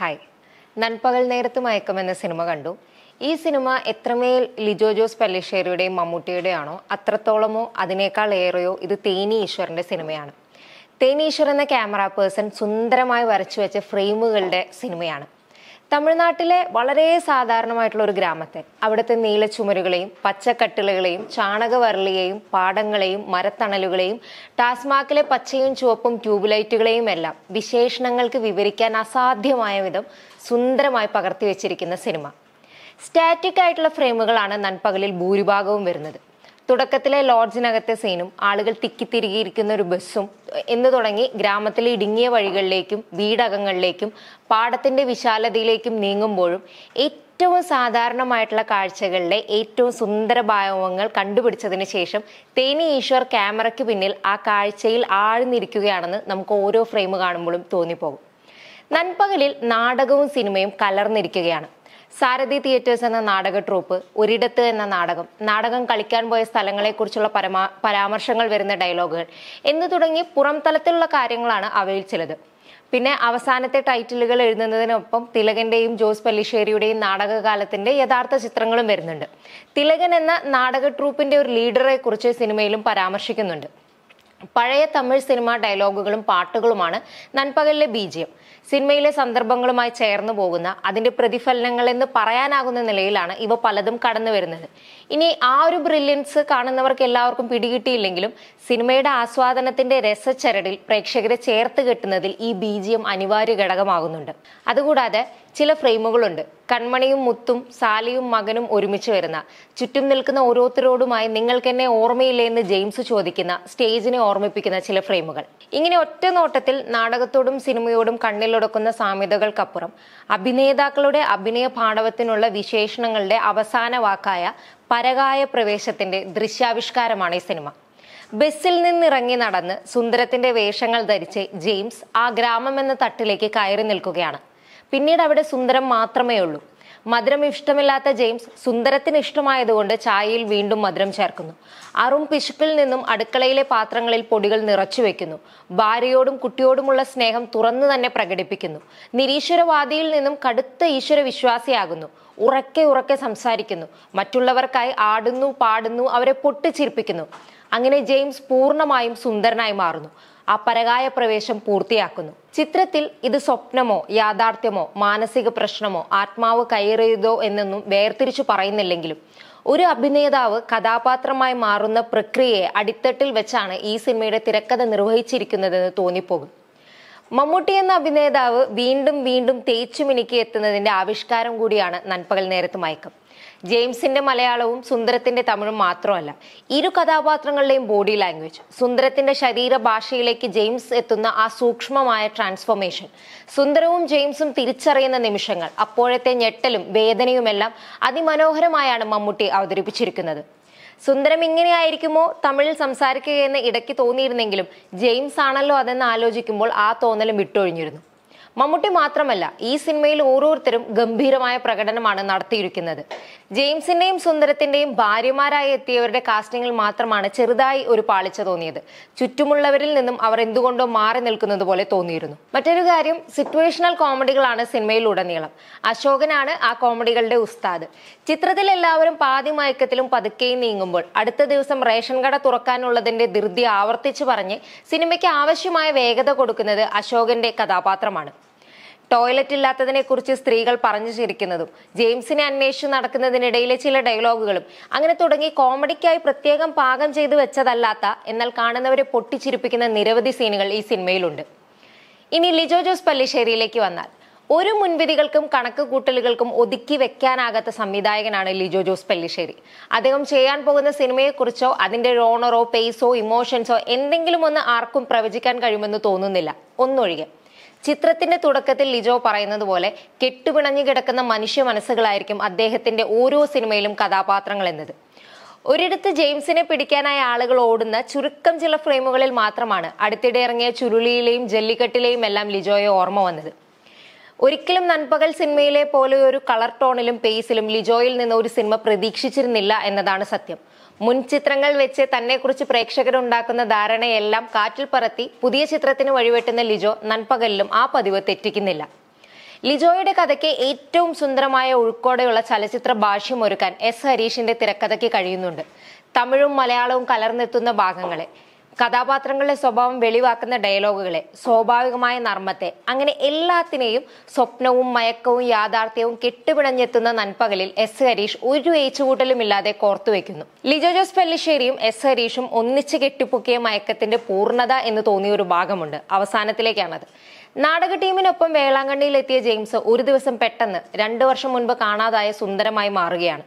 hi നൻപകൽ നേരത്ത് മയക്കം എന്ന cinema കണ്ടു ഈ സിനിമ എത്രമേൽ ലിജോ ജോസ് പല്ലിശ്ശേരിയുടെയും ആണോ അത്രത്തോളമോ അതിനേക്കാൾ ഏറെയോ ഇത് തേനി ഈശ്വറിൻ്റെ സിനിമയാണ് തേനീശ്വർ എന്ന ക്യാമറ പേഴ്സൺ സുന്ദരമായി വരച്ചു വെച്ച ഫ്രെയിമുകളുടെ സിനിമയാണ് തമിഴ്നാട്ടിലെ വളരെ സാധാരണമായിട്ടുള്ള ഒരു ഗ്രാമത്തെ അവിടുത്തെ നീലച്ചുമരുകളെയും പച്ചക്കട്ടിലുകളെയും ചാണകവരളിയെയും പാടങ്ങളെയും മരത്തണലുകളെയും ടാസ്മാക്കിലെ പച്ചയും ചുവപ്പും ട്യൂബ്ലൈറ്റുകളെയും എല്ലാം വിശേഷണങ്ങൾക്ക് വിവരിക്കാൻ അസാധ്യമായ വിധം സുന്ദരമായി പകർത്തി വെച്ചിരിക്കുന്ന സിനിമ സ്റ്റാറ്റിക് ആയിട്ടുള്ള ഫ്രെയിമുകളാണ് നൻപകലിൽ ഭൂരിഭാഗവും വരുന്നത് തുടക്കത്തിലെ ലോഡ്ജിനകത്തെ സീനും ആളുകൾ തിക്കിത്തിരികിയിരിക്കുന്ന ഒരു ബസ്സും എന്ന് തുടങ്ങി ഗ്രാമത്തിലെ ഇടുങ്ങിയ വഴികളിലേക്കും വീടകങ്ങളിലേക്കും പാടത്തിന്റെ വിശാലതയിലേക്കും നീങ്ങുമ്പോഴും ഏറ്റവും സാധാരണമായിട്ടുള്ള കാഴ്ചകളിലെ ഏറ്റവും സുന്ദര ഭാവങ്ങൾ കണ്ടുപിടിച്ചതിന് ശേഷം തേനി ഈശ്വർ ക്യാമറയ്ക്ക് പിന്നിൽ ആ കാഴ്ചയിൽ ആഴ്ന്നിരിക്കുകയാണെന്ന് നമുക്ക് ഓരോ ഫ്രെയിം കാണുമ്പോഴും തോന്നിപ്പോകും നൻപകലിൽ നാടകവും സിനിമയും കലർന്നിരിക്കുകയാണ് സാരഥി തിയേറ്റേഴ്സ് എന്ന നാടക ട്രൂപ്പ് ഒരിടത്ത് എന്ന നാടകം നാടകം കളിക്കാൻ പോയ സ്ഥലങ്ങളെക്കുറിച്ചുള്ള പരമാ പരാമർശങ്ങൾ വരുന്ന ഡയലോഗുകൾ എന്ന് തുടങ്ങി പുറം തലത്തിലുള്ള കാര്യങ്ങളാണ് അവയിൽ ചിലത് പിന്നെ അവസാനത്തെ ടൈറ്റിലുകൾ എഴുതുന്നതിനൊപ്പം തിലകന്റെയും ജോസ് പല്ലിശ്ശേരിയുടെയും നാടകകാലത്തിന്റെ യഥാർത്ഥ ചിത്രങ്ങളും വരുന്നുണ്ട് തിലകൻ എന്ന നാടക ട്രൂപ്പിന്റെ ഒരു ലീഡറെ കുറിച്ച് സിനിമയിലും പരാമർശിക്കുന്നുണ്ട് പഴയ തമിഴ് സിനിമാ ഡയലോഗുകളും പാട്ടുകളുമാണ് നൻപകലിലെ ബീജിയം സിനിമയിലെ സന്ദർഭങ്ങളുമായി ചേർന്നു പോകുന്ന അതിന്റെ പ്രതിഫലനങ്ങൾ എന്ന് പറയാനാകുന്ന നിലയിലാണ് ഇവ പലതും കടന്നു വരുന്നത് ഇനി ആ ഒരു ബ്രില്യൻസ് കാണുന്നവർക്ക് എല്ലാവർക്കും പിടികിട്ടിയില്ലെങ്കിലും സിനിമയുടെ ആസ്വാദനത്തിന്റെ രസച്ചരടിൽ പ്രേക്ഷകരെ ചേർത്ത് കെട്ടുന്നതിൽ ഈ ബീജിയം അനിവാര്യ ഘടകമാകുന്നുണ്ട് അതുകൂടാതെ ചില ഫ്രെയിമുകളുണ്ട് കൺമണിയും മുത്തും സാലിയും മകനും ഒരുമിച്ച് വരുന്ന ചുറ്റും നിൽക്കുന്ന ഓരോരുത്തരോടുമായി നിങ്ങൾക്കെന്നെ ഓർമ്മയില്ലേ എന്ന് ജെയിംസ് ചോദിക്കുന്ന സ്റ്റേജിനെ ഓർമ്മിപ്പിക്കുന്ന ചില ഫ്രെയിമുകൾ ഇങ്ങനെ ഒറ്റ നോട്ടത്തിൽ നാടകത്തോടും സിനിമയോടും കണ്ണിലൊടുക്കുന്ന സാമ്യതകൾക്കപ്പുറം അഭിനേതാക്കളുടെ അഭിനയ പാഠവത്തിനുള്ള വിശേഷണങ്ങളുടെ അവസാന വാക്കായ പരകായ പ്രവേശത്തിന്റെ ദൃശ്യാവിഷ്കാരമാണ് ഈ സിനിമ ബസ്സിൽ നിന്നിറങ്ങി നടന്ന് സുന്ദരത്തിന്റെ വേഷങ്ങൾ ധരിച്ച് ജെയിംസ് ആ ഗ്രാമം എന്ന തട്ടിലേക്ക് കയറി നിൽക്കുകയാണ് പിന്നീട് അവിടെ സുന്ദരം മാത്രമേ ഉള്ളൂ മധുരം ഇഷ്ടമില്ലാത്ത ജെയിംസ് സുന്ദരത്തിന് ഇഷ്ടമായതുകൊണ്ട് ചായയിൽ വീണ്ടും മധുരം ചേർക്കുന്നു അറും പിശുക്കിൽ നിന്നും അടുക്കളയിലെ പാത്രങ്ങളിൽ പൊടികൾ നിറച്ചു വെക്കുന്നു ഭാര്യയോടും കുട്ടിയോടുമുള്ള സ്നേഹം തുറന്നു തന്നെ പ്രകടിപ്പിക്കുന്നു നിരീശ്വരവാദിയിൽ നിന്നും കടുത്ത ഈശ്വര വിശ്വാസിയാകുന്നു ഉറക്കെ ഉറക്കെ സംസാരിക്കുന്നു മറ്റുള്ളവർക്കായി ആടുന്നു പാടുന്നു അവരെ പൊട്ടിച്ചിരിപ്പിക്കുന്നു അങ്ങനെ ജെയിംസ് പൂർണ്ണമായും സുന്ദരനായി മാറുന്നു ആ പരകായ പ്രവേശം പൂർത്തിയാക്കുന്നു ചിത്രത്തിൽ ഇത് സ്വപ്നമോ യാഥാർത്ഥ്യമോ മാനസിക പ്രശ്നമോ ആത്മാവ് കയറിയതോ എന്നൊന്നും വേർതിരിച്ചു പറയുന്നില്ലെങ്കിലും ഒരു അഭിനേതാവ് കഥാപാത്രമായി മാറുന്ന പ്രക്രിയയെ അടിത്തട്ടിൽ വെച്ചാണ് ഈ സിനിമയുടെ തിരക്കഥ നിർവഹിച്ചിരിക്കുന്നതെന്ന് തോന്നിപ്പോകും മമ്മൂട്ടി എന്ന അഭിനേതാവ് വീണ്ടും വീണ്ടും തേച്ചു മിനുക്കി എത്തുന്നതിന്റെ ആവിഷ്കാരം കൂടിയാണ് നൻപകൽ നേരത്ത് മയക്കം ജെയിംസിന്റെ മലയാളവും സുന്ദരത്തിന്റെ തമിഴും മാത്രമല്ല ഇരു കഥാപാത്രങ്ങളുടെയും ബോഡി ലാംഗ്വേജ് സുന്ദരത്തിന്റെ ഭാഷയിലേക്ക് ജെയിംസ് എത്തുന്ന ആ സൂക്ഷ്മമായ ട്രാൻസ്ഫോർമേഷൻ സുന്ദരവും ജെയിംസും തിരിച്ചറിയുന്ന നിമിഷങ്ങൾ അപ്പോഴത്തെ ഞെട്ടലും വേദനയുമെല്ലാം അതിമനോഹരമായാണ് മമ്മൂട്ടി അവതരിപ്പിച്ചിരിക്കുന്നത് സുന്ദരം ഇങ്ങനെയായിരിക്കുമോ തമിഴിൽ സംസാരിക്കുകയെന്ന് ഇടയ്ക്ക് തോന്നിയിരുന്നെങ്കിലും ജെയിംസ് ആണല്ലോ അതെന്ന് ആലോചിക്കുമ്പോൾ ആ തോന്നലും വിട്ടൊഴിഞ്ഞിരുന്നു മമ്മൂട്ടി മാത്രമല്ല ഈ സിനിമയിൽ ഓരോരുത്തരും ഗംഭീരമായ പ്രകടനമാണ് നടത്തിയിരിക്കുന്നത് ജെയിംസിന്റെയും സുന്ദരത്തിന്റെയും ഭാര്യമാരായി എത്തിയവരുടെ കാസ്റ്റിംഗിൽ മാത്രമാണ് ചെറുതായി ഒരു പാളിച്ച തോന്നിയത് ചുറ്റുമുള്ളവരിൽ നിന്നും അവർ എന്തുകൊണ്ടോ മാറി നിൽക്കുന്നത് പോലെ തോന്നിയിരുന്നു മറ്റൊരു കാര്യം സിറ്റുവേഷണൽ കോമഡികളാണ് സിനിമയിലുടനീളം അശോകനാണ് ആ കോമഡികളുടെ ഉസ്താദ് ചിത്രത്തിൽ എല്ലാവരും പാതി മയക്കത്തിലും പതുക്കെയും നീങ്ങുമ്പോൾ അടുത്ത ദിവസം റേഷൻ കട തുറക്കാനുള്ളതിന്റെ ധൃതി ആവർത്തിച്ചു പറഞ്ഞ് സിനിമയ്ക്ക് ആവശ്യമായ വേഗത കൊടുക്കുന്നത് അശോകന്റെ കഥാപാത്രമാണ് ടോയ്ലറ്റ് ഇല്ലാത്തതിനെ കുറിച്ച് സ്ത്രീകൾ പറഞ്ഞു ചിരിക്കുന്നതും ജെയിംസിനെ അന്വേഷിച്ച് നടക്കുന്നതിനിടയിലെ ചില ഡയലോഗുകളും അങ്ങനെ തുടങ്ങി കോമഡിക്കായി പ്രത്യേകം പാകം ചെയ്തു വെച്ചതല്ലാത്ത എന്നാൽ കാണുന്നവരെ പൊട്ടിച്ചിരിപ്പിക്കുന്ന നിരവധി സീനുകൾ ഈ സിനിമയിലുണ്ട് ഇനി ലിജോ ജോസ് പല്ലിശ്ശേരിയിലേക്ക് വന്നാൽ ഒരു മുൻവിധികൾക്കും കണക്ക് കൂട്ടലുകൾക്കും ഒതുക്കി വെക്കാനാകാത്ത സംവിധായകനാണ് ലിജോ ജോസ് പെല്ലിശ്ശേരി അദ്ദേഹം ചെയ്യാൻ പോകുന്ന സിനിമയെക്കുറിച്ചോ അതിന്റെ റോണറോ പേസോ ഇമോഷൻസോ എന്തെങ്കിലും ഒന്ന് ആർക്കും പ്രവചിക്കാൻ കഴിയുമെന്ന് തോന്നുന്നില്ല ഒന്നൊഴികെ ചിത്രത്തിന്റെ തുടക്കത്തിൽ ലിജോ പറയുന്നത് പോലെ കെട്ടുപിണഞ്ഞു കിടക്കുന്ന മനുഷ്യ മനസ്സുകളായിരിക്കും അദ്ദേഹത്തിന്റെ ഓരോ സിനിമയിലും കഥാപാത്രങ്ങൾ എന്നത് ഒരിടത്ത് ജെയിംസിനെ പിടിക്കാനായ ആളുകൾ ഓടുന്ന ചുരുക്കം ചില ഫ്രെയിമുകളിൽ മാത്രമാണ് അടുത്തിടെ ഇറങ്ങിയ ചുരുളിയിലെയും ജല്ലിക്കെട്ടിലെയും എല്ലാം ലിജോയെ ഓർമ്മ വന്നത് ഒരിക്കലും നൻപകൽ സിനിമയിലെ പോലെ ഒരു കളർ ടോണിലും പേസിലും ലിജോയിൽ നിന്ന് ഒരു സിനിമ പ്രതീക്ഷിച്ചിരുന്നില്ല എന്നതാണ് സത്യം മുൻ ചിത്രങ്ങൾ വെച്ച് തന്നെക്കുറിച്ച് പ്രേക്ഷകരുണ്ടാക്കുന്ന ധാരണയെല്ലാം കാറ്റിൽ പറത്തി പുതിയ ചിത്രത്തിന് വഴിവെട്ടുന്ന ലിജോ നൻപകലിലും ആ പതിവ് തെറ്റിക്കുന്നില്ല ലിജോയുടെ കഥയ്ക്ക് ഏറ്റവും സുന്ദരമായ ഉൾക്കോടെയുള്ള ചലച്ചിത്ര ഭാഷ്യം ഒരുക്കാൻ എസ് ഹരീഷിന്റെ തിരക്കഥയ്ക്ക് കഴിയുന്നുണ്ട് തമിഴും മലയാളവും കലർന്നെത്തുന്ന ഭാഗങ്ങളെ കഥാപാത്രങ്ങളുടെ സ്വഭാവം വെളിവാക്കുന്ന ഡയലോഗുകളെ സ്വാഭാവികമായ നർമ്മത്തെ അങ്ങനെ എല്ലാത്തിനെയും സ്വപ്നവും മയക്കവും യാഥാർത്ഥ്യവും കെട്ടുപിണഞ്ഞെത്തുന്ന നൻപകലിൽ എസ് ഹരീഷ് ഒരു ഏച്ചുകൂട്ടലും ഇല്ലാതെ കോർത്തുവെക്കുന്നു ലിജോ ജോസ് പെല്ലിശ്ശേരിയും എസ് ഹരീഷും ഒന്നിച്ച് കെട്ടിപ്പൊക്കിയ മയക്കത്തിന്റെ പൂർണ്ണത എന്ന് തോന്നിയ ഒരു ഭാഗമുണ്ട് അവസാനത്തിലേക്കാണത് നാടക ടീമിനൊപ്പം വേളാങ്കണ്ണിയിൽ എത്തിയ ജെയിംസ് ഒരു ദിവസം പെട്ടെന്ന് രണ്ടു വർഷം മുൻപ് കാണാതായ സുന്ദരമായി മാറുകയാണ്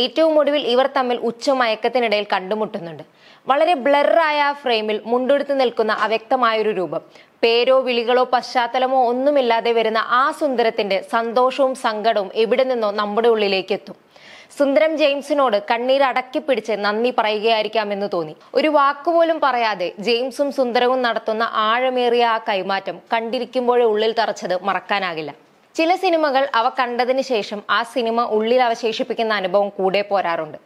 ഏറ്റവും ഒടുവിൽ ഇവർ തമ്മിൽ ഉച്ചമയക്കത്തിനിടയിൽ കണ്ടുമുട്ടുന്നുണ്ട് വളരെ ബ്ലറായ ഫ്രെയിമിൽ മുണ്ടെടുത്ത് നിൽക്കുന്ന അവ്യക്തമായൊരു രൂപം പേരോ വിളികളോ പശ്ചാത്തലമോ ഒന്നുമില്ലാതെ വരുന്ന ആ സുന്ദരത്തിന്റെ സന്തോഷവും സങ്കടവും എവിടെ നിന്നോ നമ്മുടെ ഉള്ളിലേക്ക് എത്തും സുന്ദരം ജെയിംസിനോട് അടക്കി പിടിച്ച് നന്ദി പറയുകയായിരിക്കാമെന്ന് തോന്നി ഒരു വാക്കുപോലും പറയാതെ ജെയിംസും സുന്ദരവും നടത്തുന്ന ആഴമേറിയ ആ കൈമാറ്റം കണ്ടിരിക്കുമ്പോഴേ ഉള്ളിൽ തറച്ചത് മറക്കാനാകില്ല ചില സിനിമകൾ അവ കണ്ടതിന് ശേഷം ആ സിനിമ ഉള്ളിൽ അവശേഷിപ്പിക്കുന്ന അനുഭവം കൂടെ പോരാറുണ്ട്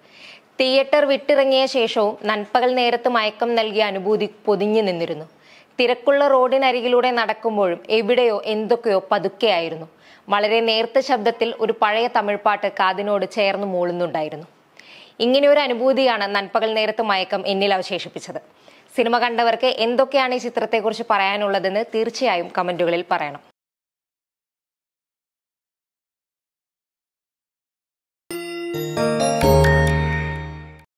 തിയേറ്റർ വിട്ടിറങ്ങിയ ശേഷവും നൻപകൽ നേരത്ത് മയക്കം നൽകിയ അനുഭൂതി പൊതിഞ്ഞു നിന്നിരുന്നു തിരക്കുള്ള റോഡിനരികിലൂടെ നടക്കുമ്പോഴും എവിടെയോ എന്തൊക്കെയോ പതുക്കെയായിരുന്നു വളരെ നേർത്ത ശബ്ദത്തിൽ ഒരു പഴയ തമിഴ് പാട്ട് കാതിനോട് ചേർന്ന് മൂളുന്നുണ്ടായിരുന്നു ഇങ്ങനെ ഒരു അനുഭൂതിയാണ് നൻപകൽ നേരത്ത് മയക്കം എന്നിൽ അവശേഷിപ്പിച്ചത് സിനിമ കണ്ടവർക്ക് എന്തൊക്കെയാണ് ഈ ചിത്രത്തെക്കുറിച്ച് പറയാനുള്ളതെന്ന് തീർച്ചയായും കമൻറ്റുകളിൽ പറയണം